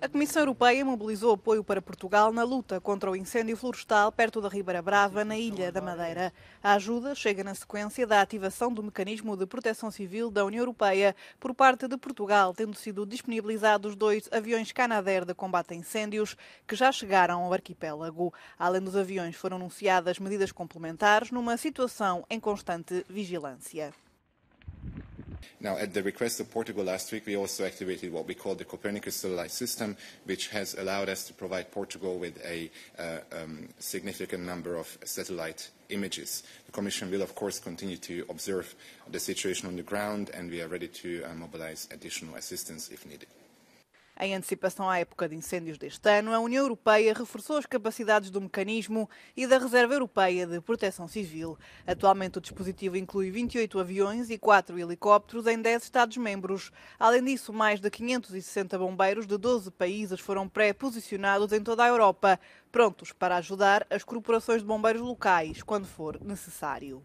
A Comissão Europeia mobilizou apoio para Portugal na luta contra o incêndio florestal perto da Ribeira Brava, na Ilha da Madeira. A ajuda chega na sequência da ativação do Mecanismo de Proteção Civil da União Europeia por parte de Portugal, tendo sido disponibilizados dois aviões Canadair de combate a incêndios que já chegaram ao arquipélago. Além dos aviões, foram anunciadas medidas complementares numa situação em constante vigilância. Now, at the request of Portugal last week, we also activated what we call the Copernicus Satellite System, which has allowed us to provide Portugal with a uh, um, significant number of satellite images. The Commission will, of course, continue to observe the situation on the ground, and we are ready to uh, mobilize additional assistance if needed. Em antecipação à época de incêndios deste ano, a União Europeia reforçou as capacidades do mecanismo e da Reserva Europeia de Proteção Civil. Atualmente, o dispositivo inclui 28 aviões e 4 helicópteros em 10 Estados-membros. Além disso, mais de 560 bombeiros de 12 países foram pré-posicionados em toda a Europa, prontos para ajudar as corporações de bombeiros locais quando for necessário.